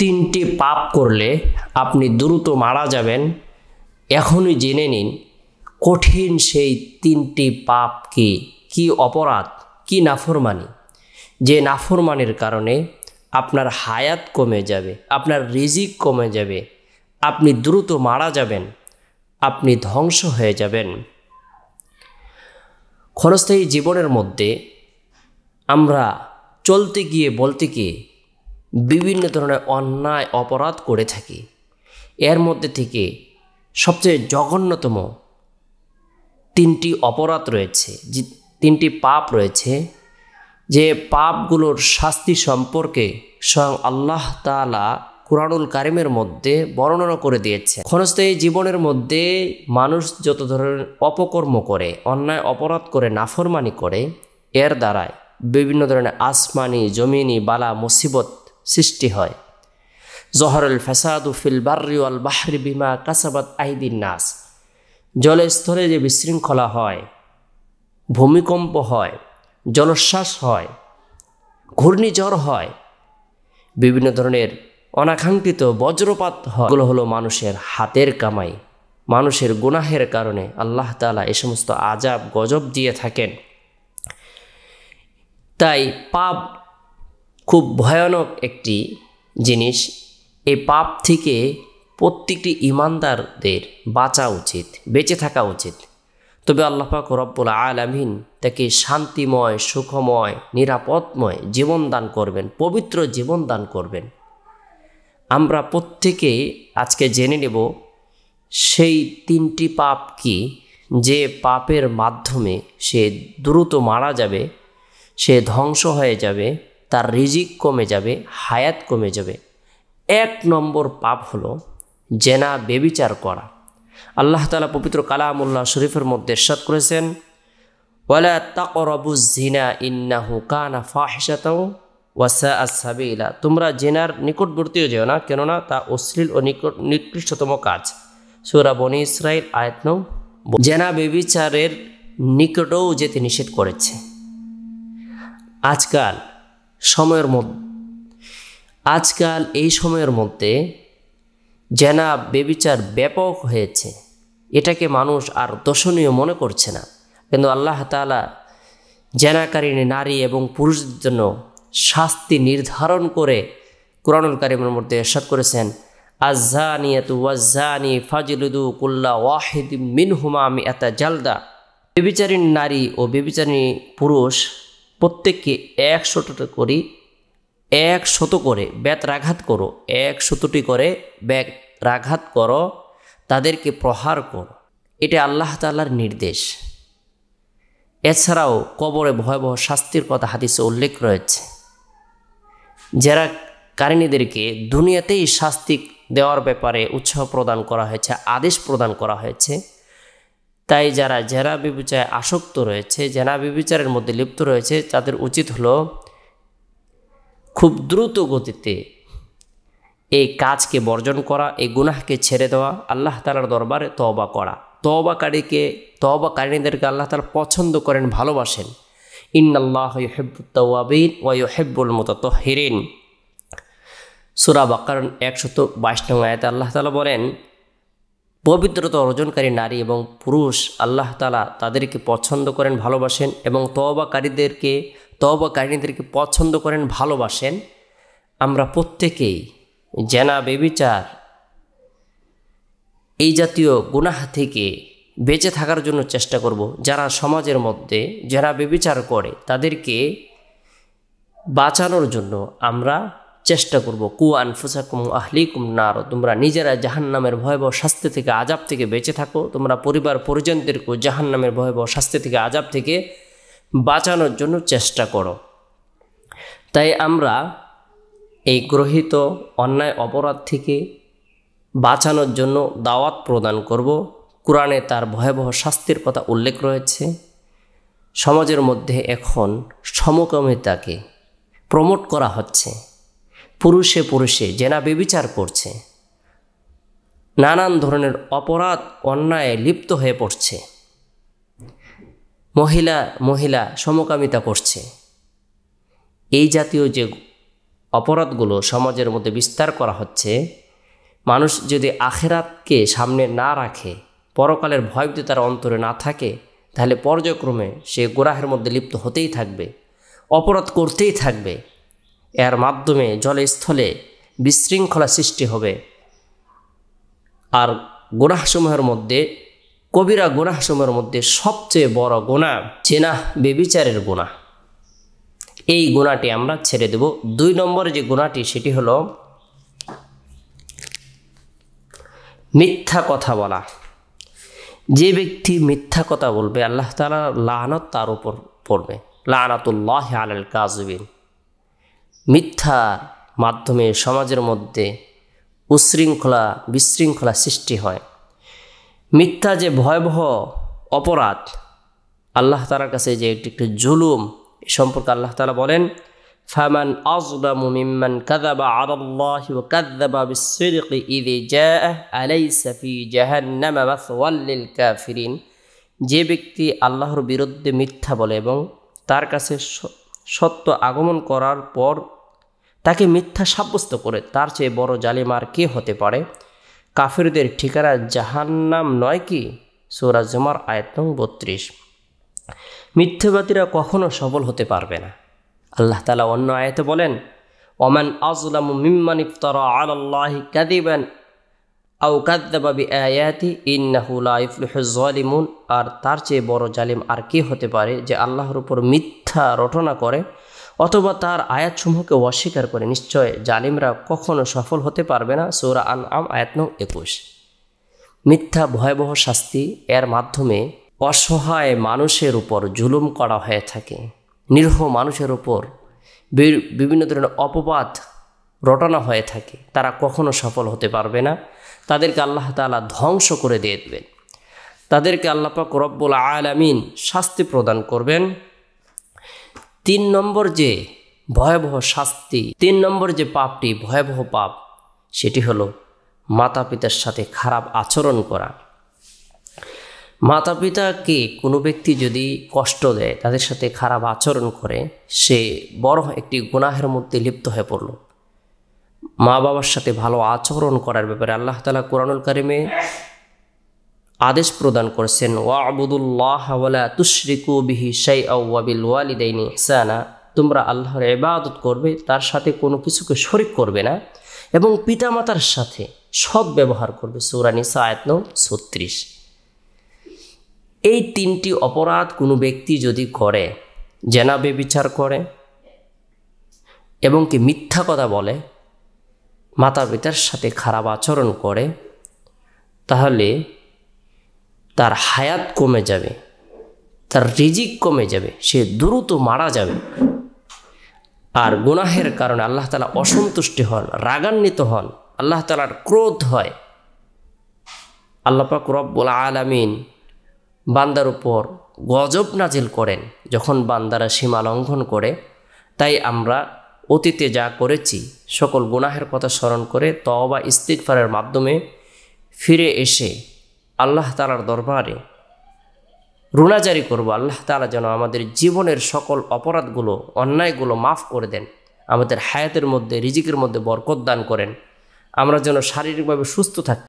তিনটি পাপ করলে আপনি দ্রুত মারা যাবেন এখনই জেনে নিন কঠিন সেই তিনটি পাপ কি কি অপরাধ কি নাফরমানি যে নাফরমানির কারণে আপনার হায়াত কমে যাবে আপনার রিজিক কমে যাবে আপনি দ্রুত মারা যাবেন আপনি ধ্বংস হয়ে যাবেন ক্ষণস্থায়ী জীবনের মধ্যে আমরা চলতে গিয়ে বলতে গিয়ে বিভিন্ন ধরনের অন্যায় অপরাধ করে থাকি এর মধ্যে থেকে সবচেয়ে জঘন্যতম তিনটি অপরাধ রয়েছে তিনটি পাপ রয়েছে যে পাপগুলোর শাস্তি সম্পর্কে স্বয়ং আল্লাহ তালা কোরআনুল কারিমের মধ্যে বর্ণনা করে দিয়েছে ক্ষণস্থায়ী জীবনের মধ্যে মানুষ যত ধরনের অপকর্ম করে অন্যায় অপরাধ করে নাফরমানি করে এর দ্বারায় বিভিন্ন ধরনের আসমানি জমিনি বালা মুসিবত সৃষ্টি হয় জহরুল ফেসাদু ফিল বার্রি আল বাহরি বিমা কাসাবাদ আইদিন নাস জলের স্তরে যে বিশৃঙ্খলা হয় ভূমিকম্প হয় জলোচ্ছ্বাস হয় ঘূর্ণিঝড় হয় বিভিন্ন ধরনের অনাকাঙ্ক্ষিত বজ্রপাত হয় এগুলো হলো মানুষের হাতের কামাই মানুষের গুনাহের কারণে আল্লাহ তালা এ সমস্ত আজাব গজব দিয়ে থাকেন তাই পাপ খুব ভয়ানক একটি জিনিস এই পাপ থেকে প্রত্যেকটি ইমানদারদের বাঁচা উচিত বেঁচে থাকা উচিত তবে আল্লাপাক রব্বুল আলামিন তাকে শান্তিময় সুখময় নিরাপদময় জীবন দান করবেন পবিত্র জীবন দান করবেন আমরা প্রত্যেকে আজকে জেনে নেব সেই তিনটি পাপ কি যে পাপের মাধ্যমে সে দ্রুত মারা যাবে সে ধ্বংস হয়ে যাবে তার রিজিক কমে যাবে হায়াত কমে যাবে এক নম্বর পাপ হলো জেনা বেবিচার করা আল্লাহ তালা পবিত্র কালামুল্লাহ শরীফের মধ্যে সাত করেছেন ওয়ালা তাকরবু জিনা ইন্নাহু কানা ফাহিসাতাও ওয়াসা ইলা তোমরা জেনার নিকটবর্তীও যেও না কেননা তা অশ্লীল ও নিকট নিকৃষ্টতম কাজ সুরা বনি ইসরায়েল আয়তন জেনা বেবিচারের নিকটও যেতে নিষেধ করেছে আজকাল সময়ের মধ্যে আজকাল এই সময়ের মধ্যে জেনা বেবিচার ব্যাপক হয়েছে এটাকে মানুষ আর দর্শনীয় মনে করছে না কিন্তু আল্লাহ তালা জেনাকারিণী নারী এবং পুরুষদের জন্য শাস্তি নির্ধারণ করে কোরআনুল কারিমের মধ্যে এরশাদ করেছেন আজানিয়াত ওয়াজানি ফাজিলুদু কুল্লা ওয়াহিদ মিনহুমা আমি এত জালদা বেবিচারিণী নারী ও বেবিচারিণী পুরুষ প্রত্যেককে একশোটা করি এক শত করে ব্যাত রাঘাত করো এক শতটি করে ব্যাগ রাঘাত করো তাদেরকে প্রহার করো এটা আল্লাহ তাল্লার নির্দেশ এছাড়াও কবরে ভয়াবহ শাস্তির কথা হাদিসে উল্লেখ রয়েছে যারা কারিনীদেরকে দুনিয়াতেই শাস্তি দেওয়ার ব্যাপারে উৎসাহ প্রদান করা হয়েছে আদেশ প্রদান করা হয়েছে তাই যারা জেনা বিবিচায় আসক্ত রয়েছে জেনা বিবিচারের মধ্যে লিপ্ত রয়েছে তাদের উচিত হলো খুব দ্রুত গতিতে এই কাজকে বর্জন করা এই গুনাহকে ছেড়ে দেওয়া আল্লাহ তালার দরবারে তবা করা তবাকারীকে তবাকারীদেরকে আল্লাহ তালা পছন্দ করেন ভালোবাসেন ইন্নাল্লাহ ইহেবুত্তাবিন ওয়াইহেবুল মুতাতহিরিন সুরা বাকার একশত বাইশ নং আয়তে আল্লাহ তালা বলেন পবিত্রতা অর্জনকারী নারী এবং পুরুষ আল্লাহ তালা তাদেরকে পছন্দ করেন ভালোবাসেন এবং তবাকারীদেরকে তবাকারীদেরকে পছন্দ করেন ভালোবাসেন আমরা প্রত্যেকেই জেনা বেবিচার এই জাতীয় গুনাহ থেকে বেঁচে থাকার জন্য চেষ্টা করব যারা সমাজের মধ্যে যারা বেবিচার করে তাদেরকে বাঁচানোর জন্য আমরা চেষ্টা করব কু আনফুসাকুম আহলিকুম নারো তোমরা নিজেরা জাহান্নামের ভয়াবহ শাস্তি থেকে আজাব থেকে বেঁচে থাকো তোমরা পরিবার পরিজনদেরকেও জাহান্নামের ভয়াবহ শাস্তি থেকে আজাব থেকে বাঁচানোর জন্য চেষ্টা করো তাই আমরা এই গ্রহিত অন্যায় অপরাধ থেকে বাঁচানোর জন্য দাওয়াত প্রদান করব কোরআনে তার ভয়াবহ শাস্তির কথা উল্লেখ রয়েছে সমাজের মধ্যে এখন সমকামিতাকে প্রমোট করা হচ্ছে পুরুষে পুরুষে জেনা বিবিচার করছে নানান ধরনের অপরাধ অন্যায়ে লিপ্ত হয়ে পড়ছে মহিলা মহিলা সমকামিতা করছে এই জাতীয় যে অপরাধগুলো সমাজের মধ্যে বিস্তার করা হচ্ছে মানুষ যদি আখেরাতকে সামনে না রাখে পরকালের ভয় যদি তার অন্তরে না থাকে তাহলে পর্যায়ক্রমে সে গোরাহের মধ্যে লিপ্ত হতেই থাকবে অপরাধ করতেই থাকবে এর মাধ্যমে জলস্থলে বিশৃঙ্খলা সৃষ্টি হবে আর গুনাহসমূহের মধ্যে কবিরা গুনাহসমূহের মধ্যে সবচেয়ে বড় গোনা চেনা বেবিচারের গোনা এই গোনাটি আমরা ছেড়ে দেব দুই নম্বরে যে গোনাটি সেটি হলো মিথ্যা কথা বলা যে ব্যক্তি মিথ্যা কথা বলবে আল্লাহ তালা লানত তার উপর পড়বে লানাতুল্লাহ আলাল কাজবিন মিথ্যা মাধ্যমে সমাজের মধ্যে উশৃঙ্খলা বিশৃঙ্খলা সৃষ্টি হয় মিথ্যা যে ভয়াবহ অপরাধ আল্লাহ তালার কাছে যে একটি একটি জুলুম এ সম্পর্কে আল্লাহ তালা বলেন ফামান আজলামু মিম্মান কাযাবা আলাল্লাহি ওয়া কাযাবা বিসসিদকি ইযি জাআহ আলাইসা ফি জাহান্নামা মাসওয়াল লিল কাফিরিন যে ব্যক্তি আল্লাহর বিরুদ্ধে মিথ্যা বলে এবং তার কাছে সত্য আগমন করার পর তাকে মিথ্যা সাব্যস্ত করে তার চেয়ে বড় জালিমার কে হতে পারে কাফিরদের ঠিকানা জাহান্নাম নয় কি সৌরাজমার আয়াত নং বত্রিশ মিথ্যাবাদীরা কখনো সবল হতে পারবে না আল্লাহ তালা অন্য আয়াতে বলেন ওমান আজলাম মিম্মান ইফতারা আল্লাহ কাদিবেন আউ কাদ্দাবি আয়াতি ইন্নাহুলা ইফলুহজলিমুন আর তার চেয়ে বড় জালিম আর কে হতে পারে যে আল্লাহর উপর মিথ্যা রটনা করে অথবা তার আয়াতসমূহকে অস্বীকার করে নিশ্চয় জালিমরা কখনো সফল হতে পারবে না সৌরা আন আম আয়াত নং একুশ মিথ্যা ভয়াবহ শাস্তি এর মাধ্যমে অসহায় মানুষের উপর জুলুম করা হয়ে থাকে নিরহ মানুষের উপর বিভিন্ন ধরনের অপবাদ রটানো হয়ে থাকে তারা কখনো সফল হতে পারবে না তাদেরকে আল্লাহ তালা ধ্বংস করে দিয়ে দেবেন তাদেরকে আল্লাপাক রব্বুল আলামিন শাস্তি প্রদান করবেন তিন নম্বর যে ভয়াবহ শাস্তি তিন নম্বর যে পাপটি ভয়াবহ পাপ সেটি হলো মাতা পিতার সাথে খারাপ আচরণ করা মাতা পিতাকে কোনো ব্যক্তি যদি কষ্ট দেয় তাদের সাথে খারাপ আচরণ করে সে বড় একটি গুনাহের মধ্যে লিপ্ত হয়ে পড়ল মা বাবার সাথে ভালো আচরণ করার ব্যাপারে আল্লাহ তালা কোরআনুল কারিমে আদেশ প্রদান করেছেন ওয়া আবুদুল্লাহ ওয়ালা তুশরিকু বিহি শাই আউ্বাবিল ওয়ালিদাইনি ইহসানা তোমরা আল্লাহর ইবাদত করবে তার সাথে কোনো কিছুকে শরিক করবে না এবং পিতামাতার সাথে সৎ ব্যবহার করবে সৌরানি সায়তন ছত্রিশ এই তিনটি অপরাধ কোনো ব্যক্তি যদি করে জেনাবে বিচার করে এবং কি মিথ্যা কথা বলে মাতা পিতার সাথে খারাপ আচরণ করে তাহলে তার হায়াত কমে যাবে তার রিজিক কমে যাবে সে দ্রুত মারা যাবে আর গুনাহের কারণে আল্লাহ তালা অসন্তুষ্টি হন রাগান্বিত হন আল্লাহ তালার ক্রোধ হয় আল্লাপাক রব্বুল আলামিন বান্দার উপর গজব নাজিল করেন যখন বান্দারা সীমা লঙ্ঘন করে তাই আমরা অতীতে যা করেছি সকল গুনাহের কথা স্মরণ করে তবা ইস্তিকফারের মাধ্যমে ফিরে এসে আল্লাহ তালার দরবারে রুণাজারি করব আল্লাহ তালা যেন আমাদের জীবনের সকল অপরাধগুলো অন্যায়গুলো মাফ করে দেন আমাদের হায়াতের মধ্যে রিজিকের মধ্যে বরকত দান করেন আমরা যেন শারীরিকভাবে সুস্থ থাকি